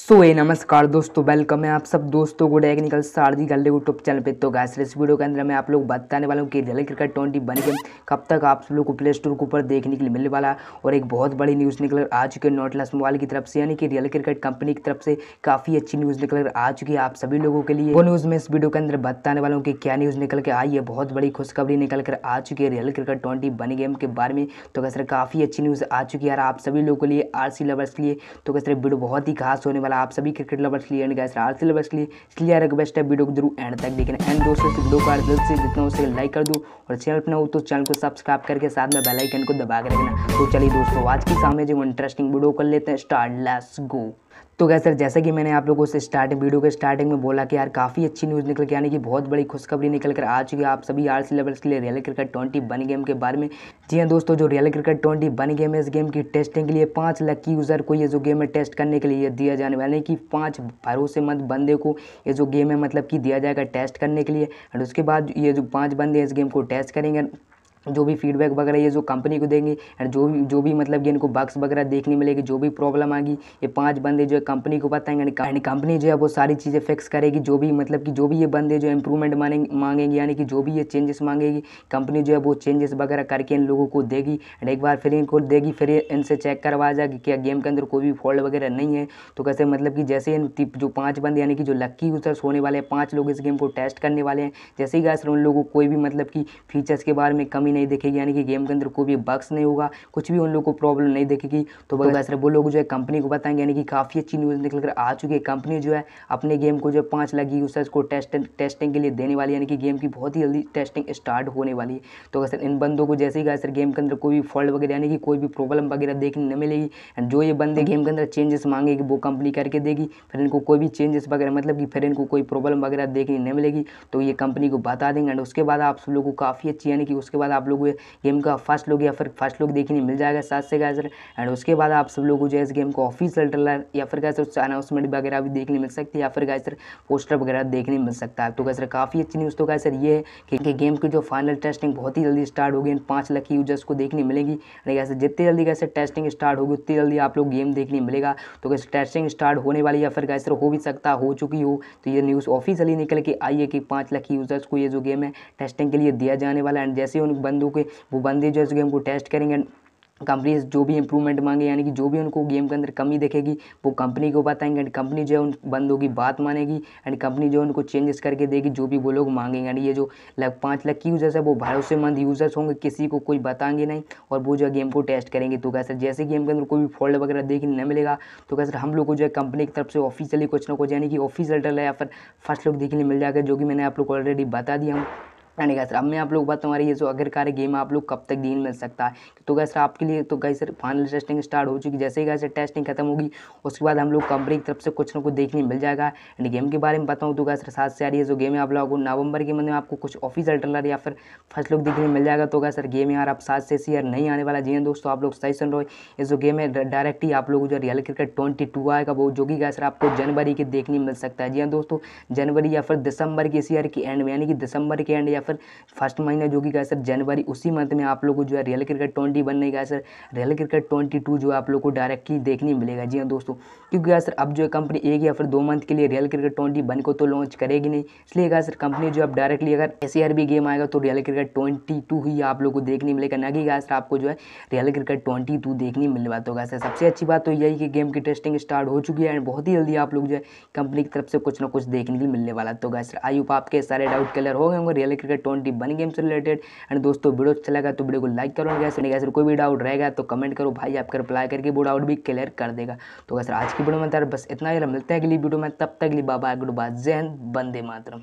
सो ए नमस्कार दोस्तों वेलकम है आप सब दोस्तों को टेक्निकल सारदी गल यूट्यूब चैनल पे तो गैस इस वीडियो के अंदर मैं आप लोग बताने वाला हूँ कि रियल क्रिकेट ट्वेंटी बन के कब तक आप सब लोग को प्ले स्टोर के ऊपर देखने के लिए मिलने वाला है और एक बहुत बड़ी न्यूज़ निकल आ चुकी है नोटलस मोबाइल की तरफ से यानी कि रियल क्रिकेट कंपनी की तरफ से काफ़ी अच्छी न्यूज़ निकल आ चुकी है आप सभी लोगों के लिए वो न्यूज़ में इस वीडियो के अंदर बताने वाला हूँ कि क्या न्यूज़ निकल के आई है बहुत बड़ी खुशखबरी निकल कर आ चुकी है Real Cricket twenty one game के बारे में तो कैसे काफ़ी अच्छी न्यूज़ आ चुकी है यार आप सभी लोगों के लिए आर लवर्स के लिए तो कैसे वीडियो बहुत ही खास होने वाला आप सभी क्रिकेट लवर्स लिए and guys RC C lovers लिए इसलिए रिक्वेस्ट है वीडियो को जरूर एंड तक देखें एंड दोस्तों इस वीडियो का आज जल्द से जितना उसे लाइक कर दो और चैनल पर हो तो चैनल को सब्सक्राइब करके साथ में बेलाइकन को दबा के रखना तो चलिए दोस्तों आज की सामने जो इंटरेस्टिंग वीडियो कर लेते हैं स्टार्ट लेस गो तो क्या सर जैसा कि मैंने आप लोगों से स्टार्टिंग वीडियो के स्टार्टिंग में बोला कि यार काफ़ी अच्छी न्यूज़ निकल के यानी कि बहुत बड़ी खुशखबरी निकल कर आ चुकी है आप सभी आर सी लेवल्स के लिए Real Cricket twenty one game के बारे में जी हाँ दोस्तों जो Real Cricket twenty one game है इस गेम की टेस्टिंग के लिए पाँच लाख की यूज़र को ये जो गेम है टेस्ट करने के लिए दिया जाने वाला है कि पाँच भरोसेमंद बंदे को ये जो गेम है मतलब कि दिया जाएगा टेस्ट करने के लिए और उसके बाद ये जो पाँच बंदे इस गेम को टेस्ट करेंगे जो भी फीडबैक वगैरह ये जो कंपनी को देंगे एंड जो भी जो भी मतलब कि इनको बक्स वगैरह देखने मिलेगी जो भी प्रॉब्लम आएगी ये पांच बंदे जो है कंपनी को बताएंगे एंड कंपनी जो है वो सारी चीज़ें फिक्स करेगी जो भी मतलब कि जो भी ये बंदे जो इम्प्रूवमेंट मांगे मांगेंगे यानी कि जो भी ये चेंजेस मांगेगी कंपनी जो है वो चेंजेस वगैरह करके इन लोगों को देगी एंड एक बार फिर इनको देगी फिर इनसे चेक करवाया जाएगी क्या गेम के अंदर कोई भी फॉल्ट वगैरह नहीं है तो कैसे मतलब कि जैसे इन जो पाँच बंदे यानी कि जो लक्की उसर्स होने वाले हैं पाँच लोग इस गेम को टेस्ट करने वाले हैं जैसे ही गैस उन लोगों को कोई भी मतलब कि फीचर्स के बारे में कमी भी नहीं देखेगी यानी कि गेम के अंदर कोई भी बक्स नहीं होगा कुछ भी उन लोग को प्रॉब्लम नहीं देखेगी तो बस तो वो लोग जो है कंपनी को बताएंगे यानी कि काफ़ी अच्छी न्यूज़ निकल कर आ चुकी है कंपनी जो है अपने गेम को जो पाँच लाख यूजर्स को टेस्ट टेस्टिंग के लिए देने वाली यानी कि गेम की बहुत ही जल्दी टेस्टिंग स्टार्ट होने वाली है तो अगर इन बंदों को जैसे ही सर गेम के अंदर कोई भी फॉल्ट वगैरह यानी कि कोई भी प्रॉब्लम वगैरह देखने नहीं मिलेगी एंड जो ये बंदे गेम के अंदर चेंजेस मांगेगी वो कंपनी करके देगी फिर इनको कोई भी चेंजेस वगैरह मतलब कि फिर इनको कोई प्रॉब्लम वगैरह देखने नहीं मिलेगी तो ये कंपनी को बता देंगे एंड उसके बाद आप सब लोग को काफ़ी अच्छी यानी कि उसके बाद आप आप लोग गेम का फर्स्ट लोग या फिर फर्स्ट लोग देखने मिल जाएगा साथ से गाइजर एंड उसके बाद आप सब लोग को जो है इस गेम को ऑफिशियल ट्रेलर या फिर गाइजर अनाउंसमेंट वगैरह भी देखने मिल सकती है या फिर गाइजर पोस्टर वगैरह देखने मिल सकता है तो गाइजर काफ़ी अच्छी न्यूज़ तो गाइजर ये है कि गेम की जो फाइनल टेस्टिंग बहुत ही जल्दी स्टार्ट होगी एंड पाँच लाख यूजर्स को देखने मिलेगी एंड कैसे जितनी जल्दी कैसे टेस्टिंग स्टार्ट होगी उतनी जल्दी आप लोग गेम देखने मिलेगा तो कैसे टेस्टिंग स्टार्ट होने वाली या फिर कैसे हो भी सकता हो चुकी हो तो ये न्यूज़ ऑफिशियली निकल के आई है कि पाँच लाख यूजर्स को ये जो गेम है टेस्टिंग के लिए दिया जाने वाला एंड जैसे ही उनको बंदूक है वो बंदे जो है गेम को टेस्ट करेंगे कंपनी जो भी इंप्रूवमेंट मांगे यानी कि जो भी उनको गेम के अंदर कमी देखेगी वो कंपनी को बताएंगे एंड कंपनी जो है उन बंदों की बात मानेगी एंड कंपनी जो है उनको चेंजेस करके देगी जो भी वो लोग मांगेंगे एंड ये जो लग पाँच लाख की यूज़र्स है वो भरोसेमंद यूज़र्स होंगे किसी को कोई बताएंगे नहीं और वो जो है गेम को टेस्ट करेंगे तो कैसे जैसे गेम के अंदर कोई भी फॉल्ट वगैरह देखने नहीं मिलेगा तो कैसे हम लोग को जो है कंपनी की तरफ से ऑफिशियली कुछ ना कुछ यानी कि ऑफिशियल है या फिर फर्स्ट लुक देखने मिल जाएगा जो कि मैंने आप लोग को ऑलरेडी बता दिया हूँ एंड गैसर सर अब मैं आप लोग बात हमारी ये जो कार गेम आप लोग कब तक दिन मिल सकता है तो क्या सर आपके लिए तो गैसर सर फाइनल टेस्टिंग स्टार्ट हो चुकी जैसे ही गैसर सर टेस्टिंग खत्म होगी उसके बाद हम लोग कंपनी की तरफ से कुछ ना कुछ देखने मिल जाएगा एंड गेम के बारे में बताऊँ तो गैसर सर सात से आ रही है जो गेम है आप लोगों को नवंबर के मंथ में आपको कुछ ऑफिशियल ट्रेलर या फिर फर्स्ट लुक देखने मिल जाएगा तो गैसर सर गेम यार आप सात से सी यार नहीं आने वाला जी हाँ दोस्तों आप लोग सही सुन रहे ये जो गेम है डायरेक्ट आप लोग जो रियल क्रिकेट ट्वेंटी टू आएगा वो जो कि गैसर सर आपको जनवरी के देखने मिल सकता है जी हाँ दोस्तों जनवरी या फिर दिसंबर के सी ईयर एंड में यानी कि दिसंबर के एंड या या फिर फर्स्ट महीना जो कि गया सर जनवरी उसी मंथ में आप लोग को जो है रियल क्रिकेट ट्वेंटी वन नहीं गया sir Real Cricket twenty two जो है आप लोग को डायरेक्टली देखने मिलेगा जी हाँ दोस्तों क्योंकि गया सर अब जो है कंपनी एक या फिर दो मंथ के लिए रियल क्रिकेट ट्वेंटी को तो लॉन्च करेगी नहीं इसलिए गया सर कंपनी जो अब डायरेक्टली अगर एस गेम e आएगा तो रियल क्रिकेट ट्वेंटी ही आप लोग को देखने मिलेगा ना कि गया सर आपको जो है रियल क्रिकेट ट्वेंटी देखने मिल पाता होगा सर सबसे अच्छी बात तो यही कि गेम की टेस्टिंग स्टार्ट हो चुकी है एंड बहुत ही जल्दी आप लोग जो है कंपनी की तरफ से कुछ ना कुछ देखने के लिए मिलने वाला तो गया सर आई होप आपके सारे डाउट क्लियर हो गए होंगे रियल क्रिकेट करके twenty one games related and दोस्तों वीडियो अच्छा लगा तो वीडियो को लाइक करो गैस एंड गैस कोई भी डाउट रहेगा तो कमेंट करो भाई आपका रिप्लाई करके वो डाउट भी क्लियर कर देगा तो गैस आज की वीडियो में बस इतना ही मिलता है अगली वीडियो में तब तक अगली बाबा गुड बाय जैन बंदे मातरम